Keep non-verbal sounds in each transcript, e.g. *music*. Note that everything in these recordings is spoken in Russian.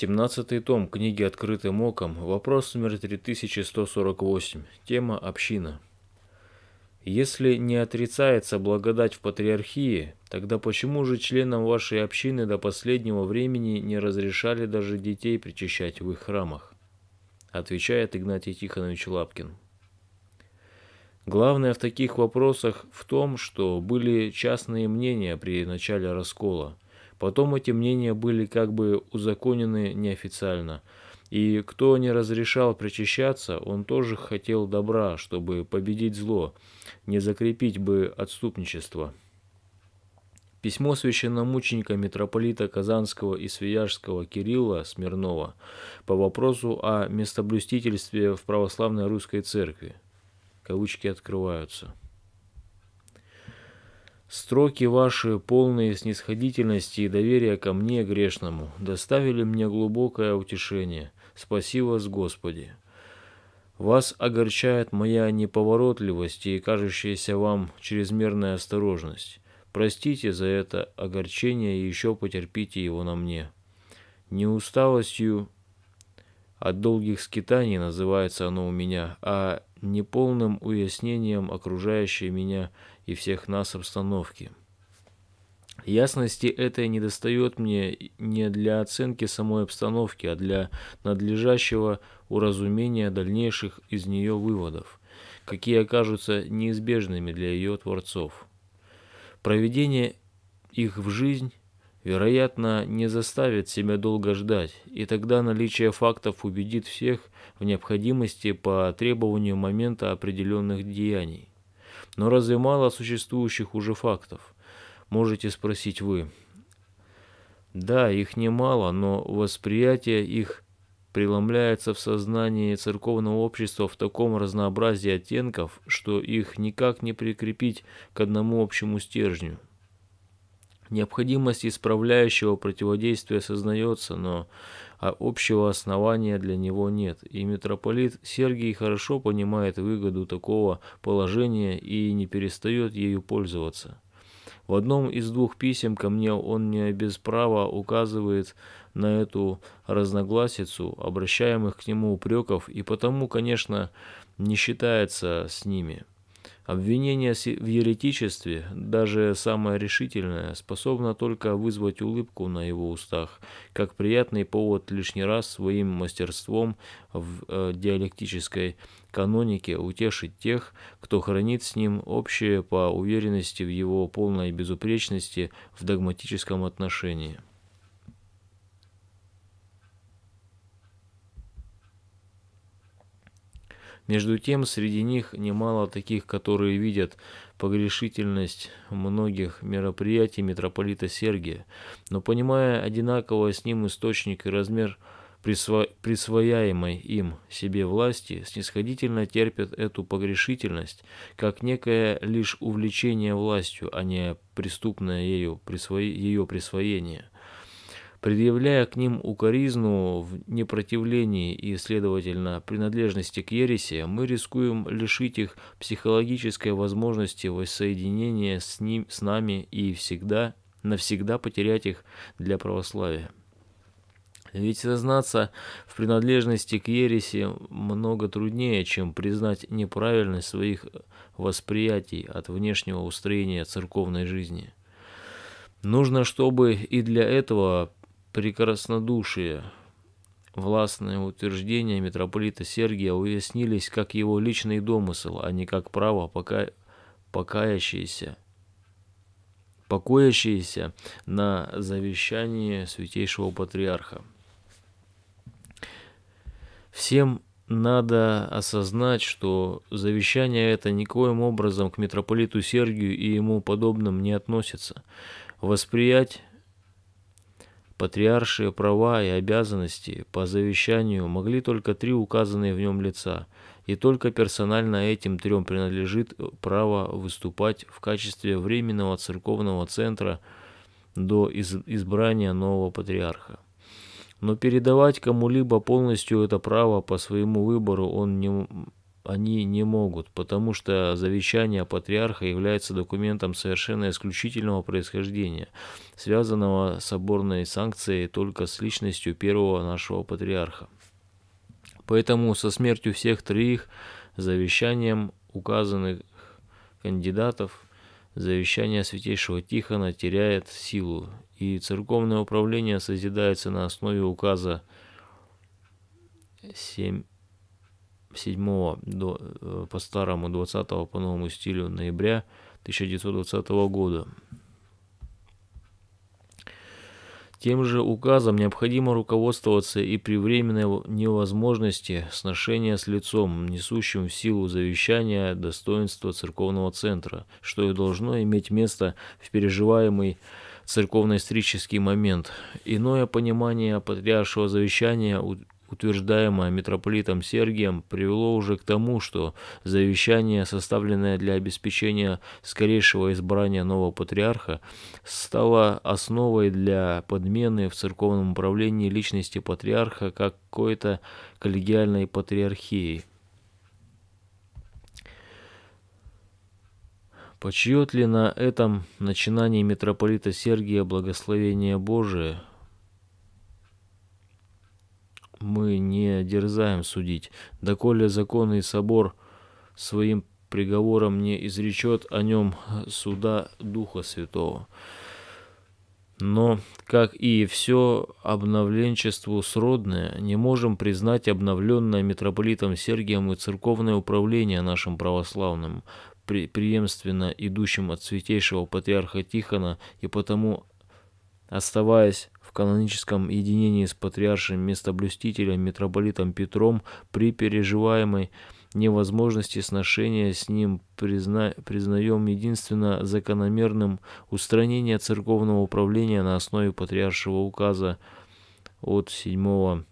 17 том книги «Открытым оком», вопрос номер 3148, тема «Община». Если не отрицается благодать в патриархии, тогда почему же членам вашей общины до последнего времени не разрешали даже детей причащать в их храмах? Отвечает Игнатий Тихонович Лапкин. Главное в таких вопросах в том, что были частные мнения при начале раскола – Потом эти мнения были как бы узаконены неофициально. И кто не разрешал причащаться, он тоже хотел добра, чтобы победить зло, не закрепить бы отступничество. Письмо священномученика митрополита Казанского и Свияжского Кирилла Смирнова по вопросу о местоблюстительстве в православной русской церкви. Кавычки открываются. Строки ваши, полные снисходительности и доверия ко мне, грешному, доставили мне глубокое утешение. Спаси вас, Господи. Вас огорчает моя неповоротливость и кажущаяся вам чрезмерная осторожность. Простите за это огорчение и еще потерпите его на мне. Не усталостью от долгих скитаний называется оно у меня, а неполным уяснением окружающей меня и всех нас обстановки. Ясности этой недостает мне не для оценки самой обстановки, а для надлежащего уразумения дальнейших из нее выводов, какие окажутся неизбежными для ее творцов. Проведение их в жизнь вероятно, не заставит себя долго ждать, и тогда наличие фактов убедит всех в необходимости по требованию момента определенных деяний. Но разве мало существующих уже фактов? Можете спросить вы. Да, их немало, но восприятие их преломляется в сознании церковного общества в таком разнообразии оттенков, что их никак не прикрепить к одному общему стержню. Необходимость исправляющего противодействия сознается, но а общего основания для него нет, и митрополит Сергий хорошо понимает выгоду такого положения и не перестает ею пользоваться. В одном из двух писем ко мне он не без права указывает на эту разногласицу обращаемых к нему упреков и потому, конечно, не считается с ними. Обвинение в еретичестве, даже самое решительное, способно только вызвать улыбку на его устах, как приятный повод лишний раз своим мастерством в э, диалектической канонике утешить тех, кто хранит с ним общее по уверенности в его полной безупречности в догматическом отношении. Между тем, среди них немало таких, которые видят погрешительность многих мероприятий митрополита Сергия, но понимая одинаково с ним источник и размер присво... присвояемой им себе власти, снисходительно терпят эту погрешительность, как некое лишь увлечение властью, а не преступное ее, присво... ее присвоение – предъявляя к ним укоризну в непротивлении и, следовательно, принадлежности к ереси, мы рискуем лишить их психологической возможности воссоединения с, ним, с нами и всегда, навсегда потерять их для православия. Ведь сознаться в принадлежности к ереси много труднее, чем признать неправильность своих восприятий от внешнего устроения церковной жизни. Нужно, чтобы и для этого прекраснодушие. Властные утверждения митрополита Сергия уяснились как его личный домысел, а не как право пока... покаящееся покоящиеся на завещании святейшего патриарха. Всем надо осознать, что завещание это никоим образом к митрополиту Сергию и ему подобным не относится. Восприять Патриаршие права и обязанности по завещанию могли только три указанные в нем лица, и только персонально этим трем принадлежит право выступать в качестве временного церковного центра до избрания нового патриарха. Но передавать кому-либо полностью это право по своему выбору он не они не могут, потому что завещание патриарха является документом совершенно исключительного происхождения, связанного с соборной санкцией только с личностью первого нашего патриарха. Поэтому со смертью всех троих завещанием указанных кандидатов завещание святейшего Тихона теряет силу, и церковное управление созидается на основе указа 7 7 до, э, по старому 20 по новому стилю ноября 1920 года. Тем же указом необходимо руководствоваться и при временной невозможности сношения с лицом, несущим в силу завещания достоинства церковного центра, что и должно иметь место в переживаемый церковно-исторический момент. Иное понимание потрясшего завещания утверждаемое митрополитом Сергием, привело уже к тому, что завещание, составленное для обеспечения скорейшего избрания нового патриарха, стало основой для подмены в церковном управлении личности патриарха как какой-то коллегиальной патриархии. Почьет ли на этом начинании митрополита Сергия благословение Божие – мы не дерзаем судить, доколе законный собор своим приговором не изречет о нем суда Духа Святого. Но, как и все обновленчеству сродное, не можем признать обновленное митрополитом Сергием и церковное управление нашим православным, преемственно идущим от святейшего патриарха Тихона, и потому, оставаясь в каноническом единении с патриаршим местоблюстителем митрополитом Петром при переживаемой невозможности сношения с ним призна... признаем единственно закономерным устранение церковного управления на основе патриаршего указа от 7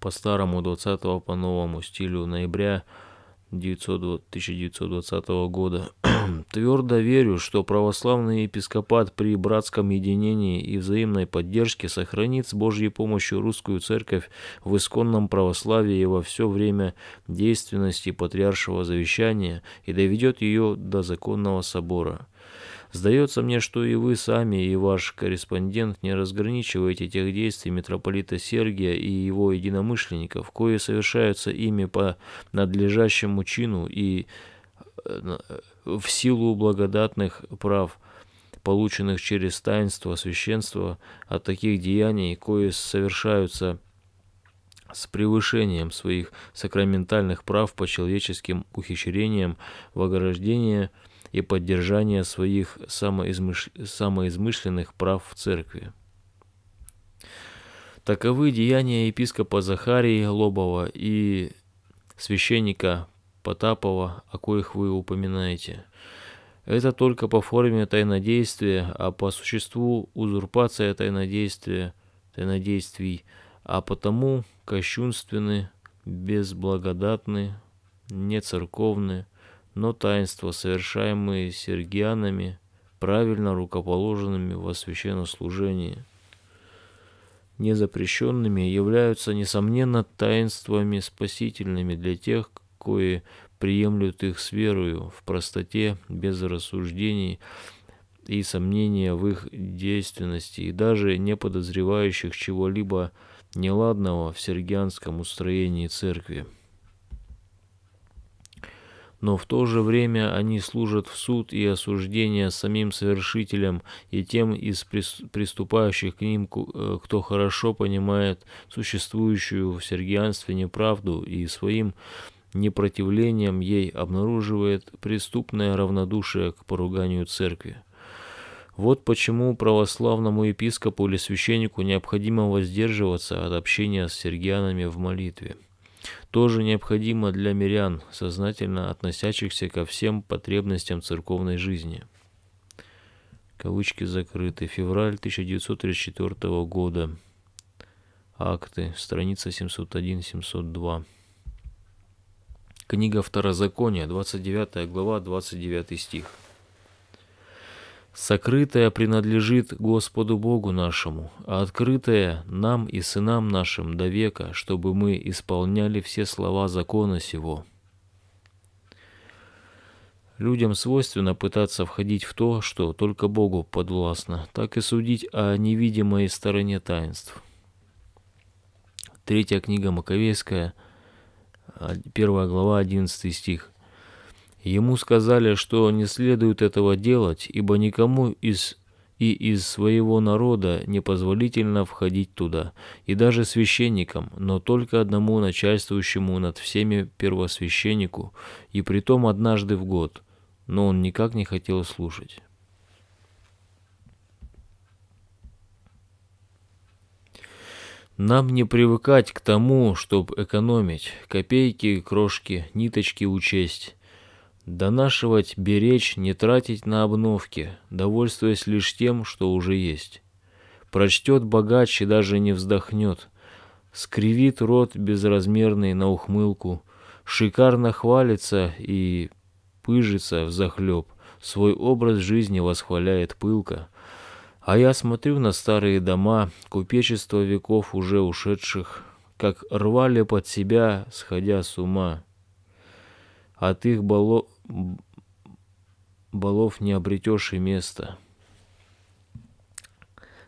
по старому 20 по новому стилю ноября 1920 года. *clears throat* Твердо верю, что православный епископат при братском единении и взаимной поддержке сохранит с Божьей помощью русскую церковь в исконном православии во все время действенности патриаршего завещания и доведет ее до законного собора. Сдается мне, что и вы сами, и ваш корреспондент не разграничиваете тех действий митрополита Сергия и его единомышленников, кои совершаются ими по надлежащему чину и э, э, в силу благодатных прав, полученных через таинство священства от таких деяний, кои совершаются с превышением своих сакраментальных прав по человеческим ухищрениям в ограждение – и поддержания своих самоизмыш... самоизмышленных прав в церкви. Таковы деяния епископа Захарии Лобова и священника Потапова, о коих вы упоминаете. Это только по форме тайнодействия, а по существу узурпация тайнодействия, тайнодействий, а потому кощунственны, безблагодатны, нецерковны, церковны но таинства, совершаемые сергианами, правильно рукоположенными во священнослужении, не запрещенными, являются, несомненно, таинствами спасительными для тех, кои приемлют их с верою, в простоте, без рассуждений и сомнения в их действенности, и даже не подозревающих чего-либо неладного в сергианском устроении церкви но в то же время они служат в суд и осуждение самим совершителям и тем из приступающих к ним, э, кто хорошо понимает существующую в сергианстве неправду и своим непротивлением ей обнаруживает преступное равнодушие к поруганию церкви. Вот почему православному епископу или священнику необходимо воздерживаться от общения с сергианами в молитве тоже необходимо для мирян, сознательно относящихся ко всем потребностям церковной жизни. Кавычки закрыты. Февраль 1934 года. Акты. Страница 701-702. Книга Второзакония, 29 глава, 29 стих. Сокрытое принадлежит Господу Богу нашему, а открытое нам и сынам нашим до века, чтобы мы исполняли все слова закона сего. Людям свойственно пытаться входить в то, что только Богу подвластно, так и судить о невидимой стороне таинств. Третья книга Маковейская, а, первая глава, 11 стих. Ему сказали, что не следует этого делать, ибо никому из и из своего народа непозволительно входить туда, и даже священникам, но только одному начальствующему над всеми первосвященнику, и притом однажды в год. Но он никак не хотел слушать. Нам не привыкать к тому, чтобы экономить, копейки, крошки, ниточки учесть. Донашивать, беречь, не тратить на обновки, довольствуясь лишь тем, что уже есть. Прочтет богач и даже не вздохнет. Скривит рот безразмерный на ухмылку. Шикарно хвалится и пыжится в захлеб. Свой образ жизни восхваляет пылко. А я смотрю на старые дома, купечество веков уже ушедших, как рвали под себя, сходя с ума. От их болот балов не обретешь и места.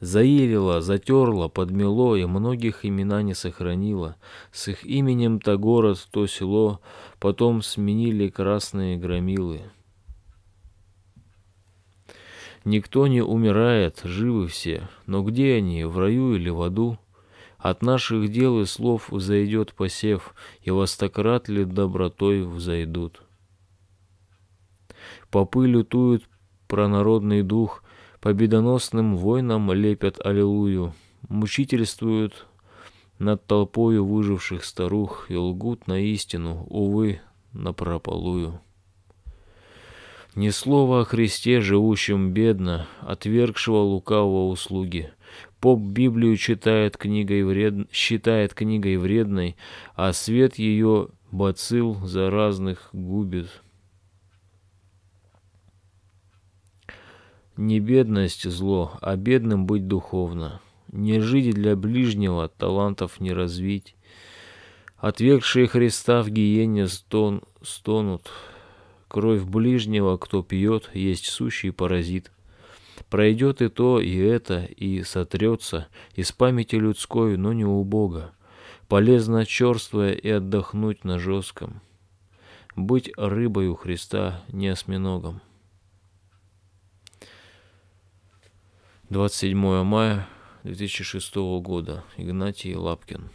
заелило, затерло, подмело, и многих имена не сохранило, С их именем то город, то село, потом сменили красные громилы. Никто не умирает, живы все, но где они, в раю или в аду? От наших дел и слов взойдет посев, и востократ ли добротой взойдут. Попы лютуют про народный дух, победоносным воинам лепят аллилую, мучительствуют над толпою выживших старух и лгут на истину, увы, на прополую. Ни слова о Христе, живущем бедно, отвергшего лукавого услуги. Поп Библию читает книгой вред... считает книгой вредной, а свет ее бацил за разных губит. Не бедность зло, а бедным быть духовно. Не жить для ближнего, талантов не развить. Отвергшие Христа в гиене стон, стонут. Кровь ближнего, кто пьет, есть сущий паразит. Пройдет и то, и это, и сотрется из памяти людской, но не у Бога. Полезно черствое и отдохнуть на жестком. Быть рыбой у Христа, не осьминогом. 27 мая 2006 года. Игнатий Лапкин.